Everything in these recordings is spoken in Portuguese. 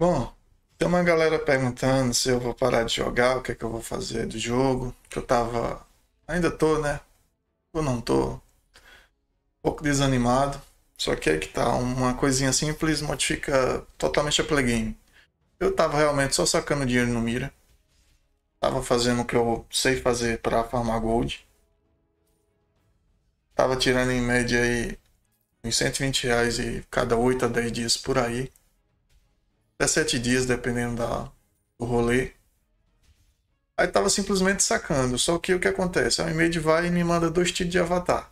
Bom, tem uma galera perguntando se eu vou parar de jogar, o que é que eu vou fazer do jogo, que eu tava. Ainda tô, né? Ou não tô. Um pouco desanimado. Só que é que tá, uma coisinha simples modifica totalmente a playgame. Eu tava realmente só sacando dinheiro no mira. Tava fazendo o que eu sei fazer para farmar gold. Tava tirando em média aí uns 120 reais e cada 8 a 10 dias por aí até sete dias, dependendo da, do rolê. Aí tava simplesmente sacando. Só que o que acontece? A Image vai e me manda dois títulos de Avatar.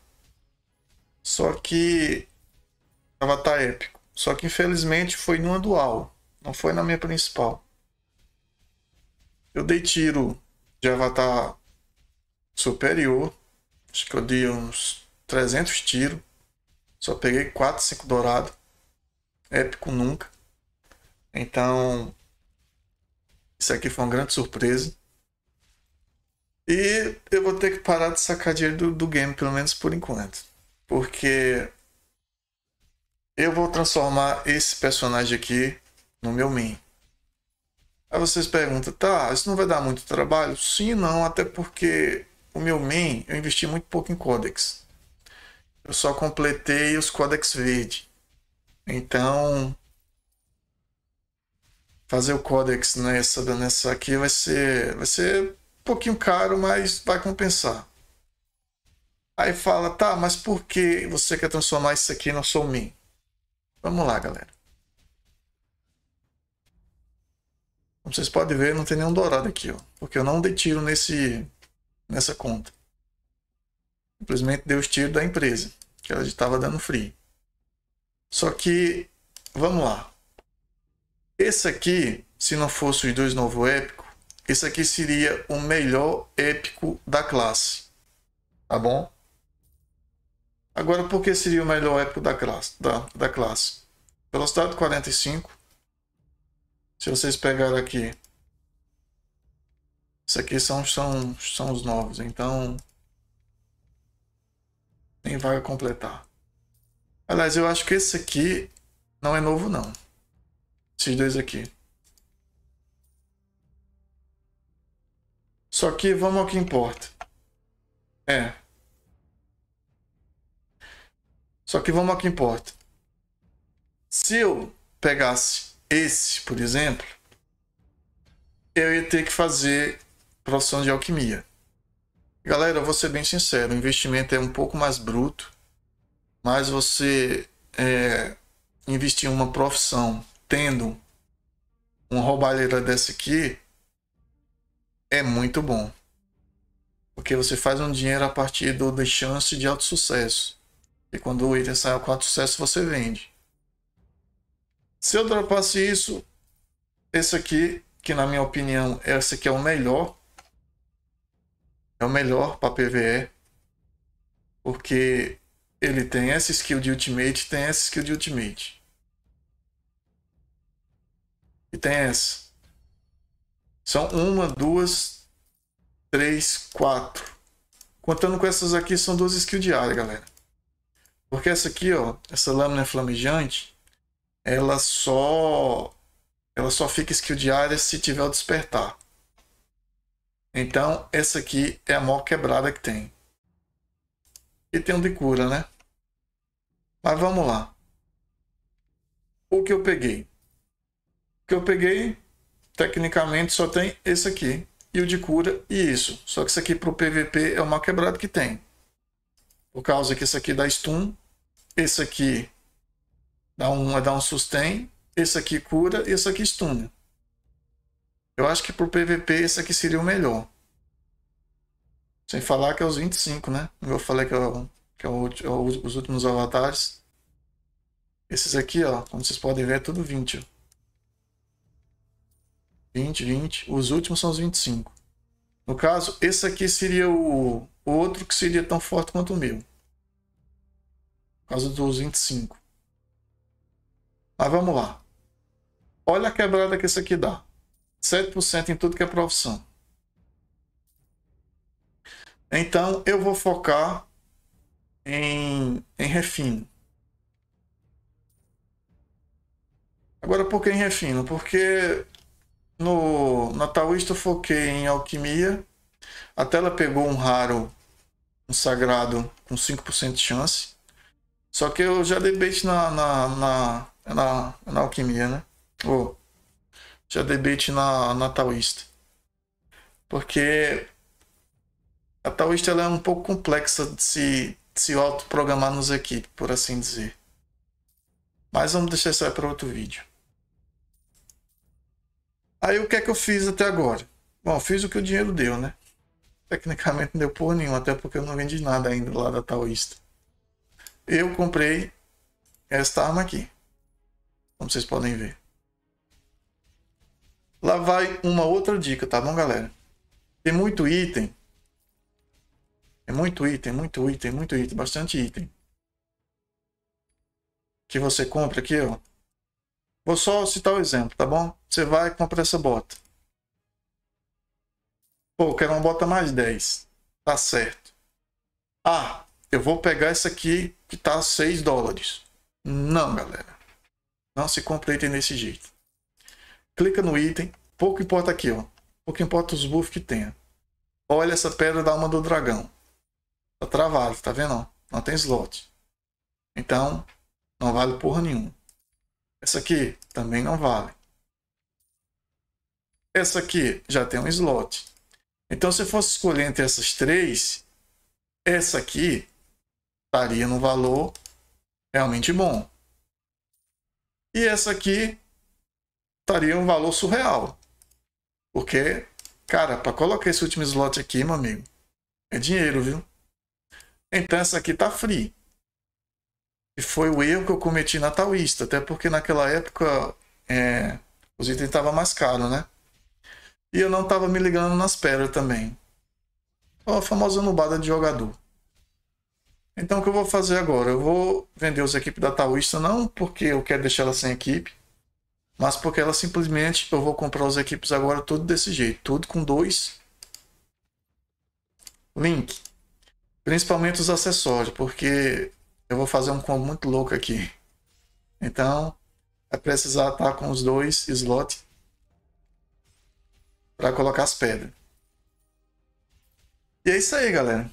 Só que. Avatar épico. Só que infelizmente foi numa dual. Não foi na minha principal. Eu dei tiro de Avatar superior. Acho que eu dei uns 300 tiros. Só peguei 4, 5 dourado. Épico nunca. Então, isso aqui foi uma grande surpresa. E eu vou ter que parar de sacar dinheiro do, do game, pelo menos por enquanto. Porque eu vou transformar esse personagem aqui no meu main. Aí vocês perguntam, tá, isso não vai dar muito trabalho? Sim, não, até porque o meu main, eu investi muito pouco em codex. Eu só completei os codex verde. Então, fazer o codex nessa, né, nessa aqui vai ser, vai ser um pouquinho caro, mas vai compensar. Aí fala, tá, mas por que você quer transformar isso aqui no Soulmin? Vamos lá, galera. Como vocês podem ver, não tem nenhum dourado aqui, ó. Porque eu não dei tiro nesse, nessa conta. Simplesmente deu os tiros da empresa, que ela estava dando free. Só que, vamos lá. Esse aqui, se não fosse os dois novo épico, esse aqui seria o melhor épico da classe. Tá bom? Agora, por que seria o melhor épico da classe? Da, da classe? Velocidade 45. Se vocês pegarem aqui. Isso aqui são, são, são os novos, então. Nem vai completar. Aliás, eu acho que esse aqui não é novo, não. Esses dois aqui. Só que vamos ao que importa. É. Só que vamos ao que importa. Se eu pegasse esse, por exemplo, eu ia ter que fazer profissão de alquimia. Galera, eu vou ser bem sincero, o investimento é um pouco mais bruto, mas você é, investir em uma profissão tendo uma roubalheira dessa aqui, é muito bom. Porque você faz um dinheiro a partir do, da chance de alto sucesso. E quando o item sai com alto sucesso, você vende. Se eu ultrapasse isso, esse aqui, que na minha opinião, esse aqui é o melhor. É o melhor para PVE. Porque ele tem essa skill de ultimate, tem essa skill de ultimate. E tem essa. São uma, duas, três, quatro. Contando com essas aqui, são duas skills diárias, galera. Porque essa aqui, ó, essa lâmina flamejante, ela só ela só fica skill diária se tiver o despertar. Então, essa aqui é a maior quebrada que tem. E tem um de cura, né? Mas vamos lá. O que eu peguei? que eu peguei, tecnicamente, só tem esse aqui. E o de cura e isso. Só que isso aqui para o PVP é o mal quebrado que tem. Por causa que esse aqui dá stun. Esse aqui dá um, dá um sustain. Esse aqui cura e esse aqui stun. Eu acho que para o PVP esse aqui seria o melhor. Sem falar que é os 25, né? Eu falei que é, o, que é, o, é os últimos avatares. Esses aqui, ó, como vocês podem ver, é tudo 20. 20, 20. Os últimos são os 25. No caso, esse aqui seria o outro que seria tão forte quanto o meu. Por caso dos 25. Mas vamos lá. Olha a quebrada que esse aqui dá. 7% em tudo que é profissão. Então, eu vou focar em, em refino. Agora, por que em refino? Porque no, na Taoísta eu foquei em alquimia. Até ela pegou um raro, um sagrado com 5% de chance. Só que eu já dei bait na, na, na, na, na alquimia, né? oh, já dei bait na, na taoísta. Porque a taoísta ela é um pouco complexa de se, de se autoprogramar nos equipes, por assim dizer. Mas vamos deixar isso aí para outro vídeo. Aí o que é que eu fiz até agora? Bom, fiz o que o dinheiro deu, né? Tecnicamente não deu porra nenhuma, até porque eu não vendi nada ainda lá da Taoísta. Eu comprei esta arma aqui. Como vocês podem ver. Lá vai uma outra dica, tá bom, galera? Tem muito item. É muito item, muito item, muito item, bastante item. Que você compra aqui, ó. Vou só citar o um exemplo, tá bom? Você vai e compra essa bota. Pô, eu quero uma bota mais 10. Tá certo. Ah, eu vou pegar essa aqui que tá 6 dólares. Não, galera. Não se compra item desse jeito. Clica no item. Pouco importa aqui, ó. Pouco importa os buffs que tenha. Olha essa pedra da alma do dragão. Tá travado, tá vendo? Não tem slot. Então, não vale porra nenhuma. Essa aqui também não vale. Essa aqui já tem um slot. Então, se eu fosse escolher entre essas três, essa aqui estaria no valor realmente bom. E essa aqui estaria um valor surreal. Porque, cara, para colocar esse último slot aqui, meu amigo, é dinheiro, viu? Então essa aqui tá free. E foi o erro que eu cometi na natalista, até porque naquela época é, os itens estavam mais caros, né? E eu não estava me ligando nas pedras também. Ó, a famosa nubada de jogador. Então o que eu vou fazer agora? Eu vou vender os equipes da Taoísta, não porque eu quero deixar ela sem equipe, mas porque ela simplesmente eu vou comprar os equipes agora tudo desse jeito, tudo com dois. Link. Principalmente os acessórios, porque eu vou fazer um combo muito louco aqui. Então, vai é precisar estar com os dois slots para colocar as pedras. E é isso aí, galera.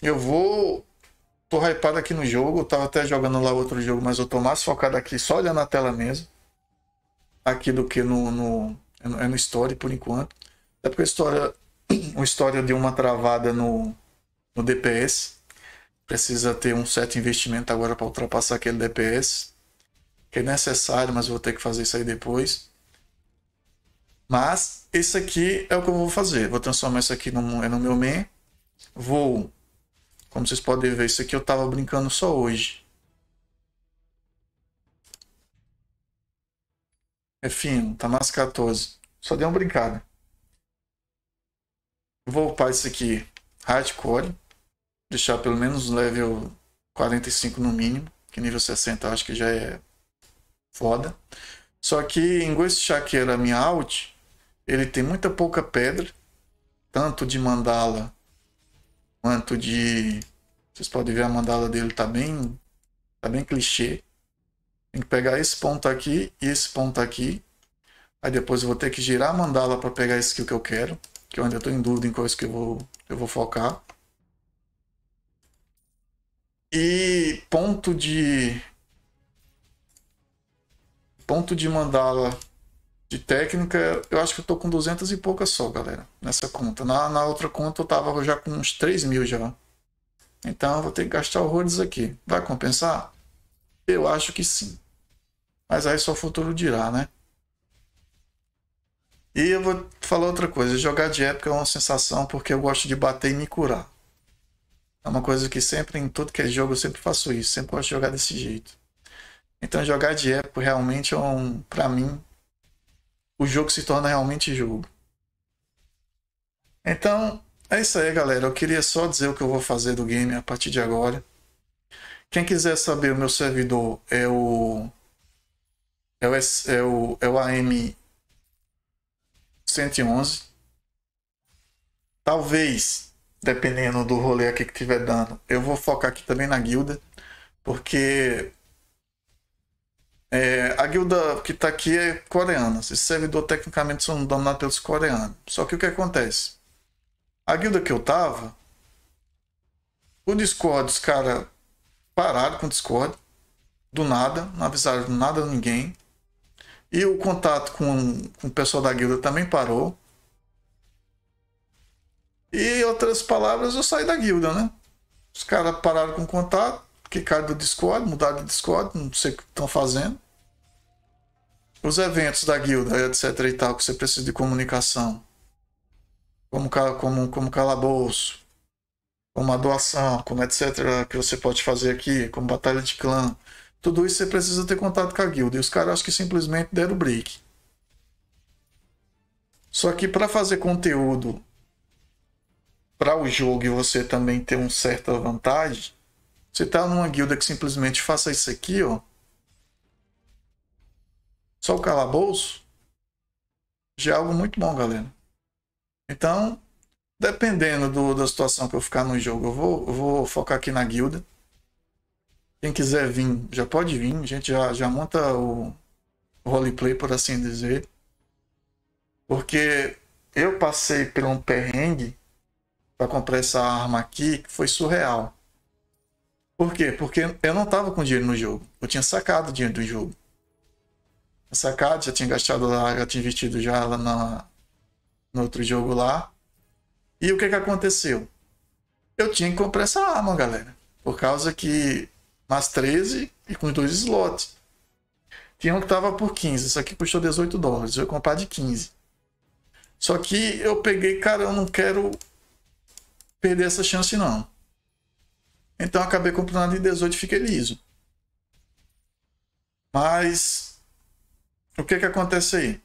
Eu vou... Tô hypado aqui no jogo. Eu tava até jogando lá outro jogo, mas eu tô mais focado aqui, só olhando a tela mesmo. Aqui do que no... no... É no story, por enquanto. É porque a história... Uma história deu uma travada no, no DPS. Precisa ter um certo investimento agora para ultrapassar aquele DPS. Que é necessário, mas vou ter que fazer isso aí depois. Mas esse aqui é o que eu vou fazer. Vou transformar isso aqui no, é no meu main. Vou, como vocês podem ver, isso aqui eu estava brincando só hoje. É fino, tá mais 14. Só deu uma brincada. Vou upar isso aqui hardcore deixar pelo menos level 45 no mínimo, que nível 60 acho que já é foda. Só que em Ghost Shaqueira minha out ele tem muita pouca pedra, tanto de mandala quanto de vocês podem ver a mandala dele tá bem tá bem clichê. Tem que pegar esse ponto aqui e esse ponto aqui. Aí depois eu vou ter que girar a mandala para pegar esse skill que eu quero, que eu ainda estou em dúvida em qual skill eu vou eu vou focar. E ponto de. Ponto de mandala de técnica, eu acho que eu tô com 200 e poucas só, galera, nessa conta. Na, na outra conta eu tava já com uns 3 mil já. Então eu vou ter que gastar horrores aqui. Vai compensar? Eu acho que sim. Mas aí só o futuro dirá, né? E eu vou falar outra coisa. Jogar de época é uma sensação porque eu gosto de bater e me curar. É uma coisa que sempre, em tudo que é jogo, eu sempre faço isso. Sempre gosto de jogar desse jeito. Então jogar de época realmente é um. Pra mim, o jogo se torna realmente jogo. Então, é isso aí, galera. Eu queria só dizer o que eu vou fazer do game a partir de agora. Quem quiser saber, o meu servidor é o. É o, é o, é o AM 111. Talvez dependendo do rolê aqui que tiver dando. Eu vou focar aqui também na guilda, porque é, a guilda que está aqui é coreana. Esse servidor tecnicamente são dominados pelos coreanos. Só que o que acontece? A guilda que eu tava, o Discord, os caras pararam com o Discord, do nada, não avisaram nada a ninguém. E o contato com, com o pessoal da guilda também parou. E, outras palavras, eu saí da guilda, né? Os caras pararam com o contato, quicaram do Discord, mudaram de Discord, não sei o que estão fazendo. Os eventos da guilda, etc e tal, que você precisa de comunicação. Como, como, como calabouço, como a doação, como etc, que você pode fazer aqui, como batalha de clã. Tudo isso você precisa ter contato com a guilda. E os caras acho que simplesmente deram o break. Só que para fazer conteúdo para o jogo e você também ter uma certa vantagem, você tá numa guilda que simplesmente faça isso aqui, ó. Só o calabouço. Já é algo muito bom, galera. Então, dependendo do, da situação que eu ficar no jogo, eu vou, eu vou focar aqui na guilda. Quem quiser vir, já pode vir. A gente já, já monta o, o roleplay, por assim dizer. Porque eu passei por um perrengue para comprar essa arma aqui, que foi surreal. Por quê? Porque eu não tava com dinheiro no jogo. Eu tinha sacado dinheiro do jogo. Sacado, já tinha gastado lá, já tinha investido já lá na, no outro jogo lá. E o que que aconteceu? Eu tinha que comprar essa arma, galera. Por causa que mais 13 e com dois slots. Tinha um que tava por 15. Isso aqui custou 18 dólares. Eu ia comprar de 15. Só que eu peguei, cara, eu não quero perder essa chance, não. Então acabei comprando em 18 e fiquei liso. Mas o que que acontece aí?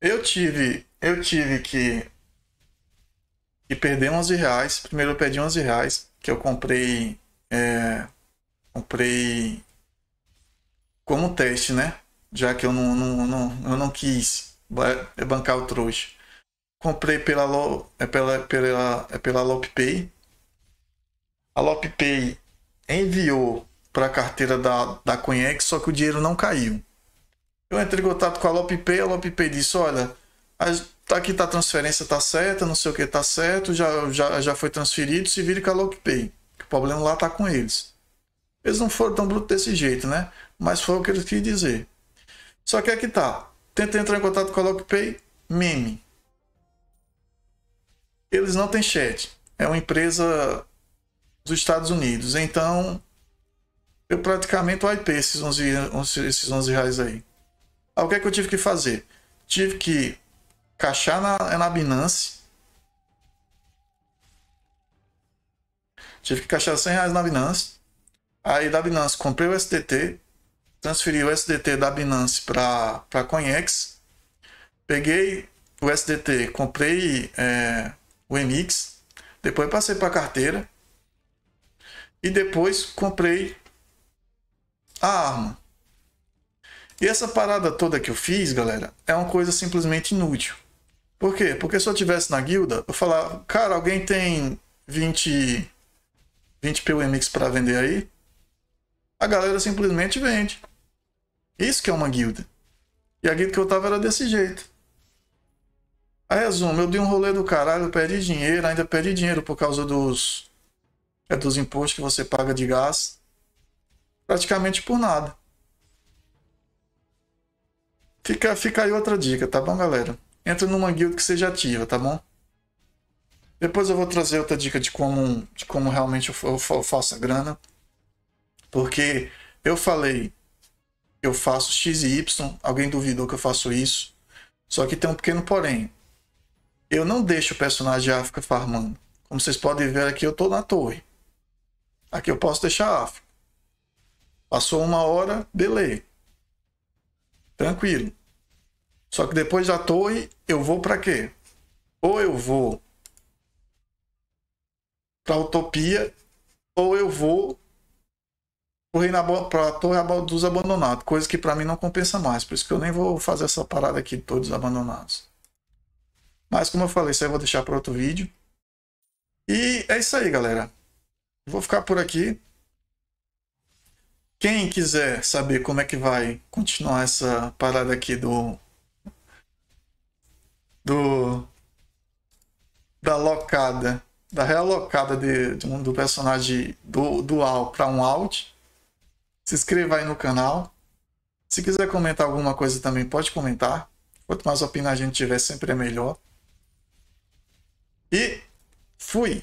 Eu tive, eu tive que, que perder 11 reais. Primeiro eu perdi 11 reais que eu comprei, é, comprei como teste, né? Já que eu não, não, não eu não quis bancar o trouxa comprei pela, Lo, é pela, pela, é pela LopPay. A enviou para a carteira da, da Coinex só que o dinheiro não caiu. Eu entrei em contato com a LopPay, a LopPay disse, olha, tá aqui tá a transferência tá certa, não sei o que tá certo, já, já, já foi transferido, se vira com a LopPay. O problema lá tá com eles. Eles não foram tão brutos desse jeito, né? Mas foi o que eu quis dizer. Só que aqui é tá. Tentei entrar em contato com a LopPay, meme. Eles não têm chat. É uma empresa dos Estados Unidos. Então, eu praticamente wipei esses 11, esses 11 reais aí. o que é que eu tive que fazer? Tive que caixar na, é na Binance. Tive que caixar 100 reais na Binance. Aí da Binance comprei o SDT. Transferi o SDT da Binance para CoinEx. Peguei o SDT, comprei é, o mx Depois passei para carteira. E depois comprei a arma. E essa parada toda que eu fiz, galera, é uma coisa simplesmente inútil. Por quê? Porque se eu tivesse na guilda, eu falar, cara, alguém tem 20 20 PUMX para vender aí? A galera simplesmente vende. Isso que é uma guilda. E a guilda que eu tava era desse jeito. Aí resumo, eu dei um rolê do caralho, perdi dinheiro, ainda perdi dinheiro por causa dos, é, dos impostos que você paga de gás. Praticamente por nada. Fica, fica aí outra dica, tá bom, galera? Entra numa guild que seja ativa, tá bom? Depois eu vou trazer outra dica de como, de como realmente eu, faço a grana. Porque eu falei, eu faço X e Y, alguém duvidou que eu faço isso. Só que tem um pequeno porém eu não deixo o personagem África farmando. Como vocês podem ver aqui, eu estou na torre. Aqui eu posso deixar África. Passou uma hora, delay. Tranquilo. Só que depois da torre, eu vou para quê? Ou eu vou para Utopia, ou eu vou para a Torre dos Abandonados. Coisa que para mim não compensa mais. Por isso que eu nem vou fazer essa parada aqui de todos abandonados. Mas como eu falei, isso aí eu vou deixar para outro vídeo. E é isso aí, galera. Vou ficar por aqui. Quem quiser saber como é que vai continuar essa parada aqui do do da locada, da realocada de, de um, do personagem do, dual para um Alt, se inscreva aí no canal. Se quiser comentar alguma coisa também, pode comentar. Quanto mais opinião a gente tiver, sempre é melhor. E fui!